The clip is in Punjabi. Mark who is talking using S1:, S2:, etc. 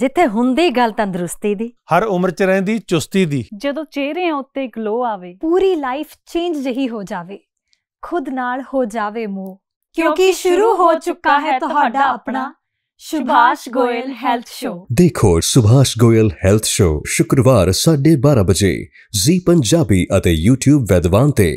S1: ਜਿੱਥੇ ਹੁੰਦੀ ਗੱਲ
S2: ਤੰਦਰੁਸਤੀ ਦੀ
S3: ਹਰ ਉਮਰ 'ਚ ਰਹਿੰਦੀ ਚੁਸਤੀ ਦੀ
S1: ਜਦੋਂ ਚਿਹਰਿਆਂ ਉੱਤੇ ਗਲੋ ਆਵੇ ਪੂਰੀ ਲਾਈਫ ਚੇਂਜ ਜਹੀ ਹੋ ਜਾਵੇ ਖੁਦ ਨਾਲ ਹੋ ਜਾਵੇ ਮੋ ਕਿਉਂਕਿ ਸ਼ੁਰੂ ਹੋ ਚੁੱਕਾ ਹੈ ਤੁਹਾਡਾ ਆਪਣਾ ਸੁਭਾਸ਼ ਗੋਇਲ ਹੈਲਥ ਸ਼ੋ
S4: ਦੇਖੋ ਸੁਭਾਸ਼ ਗੋਇਲ ਹੈਲਥ ਸ਼ੋ ਸ਼ੁੱਕਰਵਾਰ 12:30 ਵਜੇ ਜ਼ੀ ਪੰਜਾਬੀ ਅਤੇ YouTube ਵਿਦਵਾਨ ਤੇ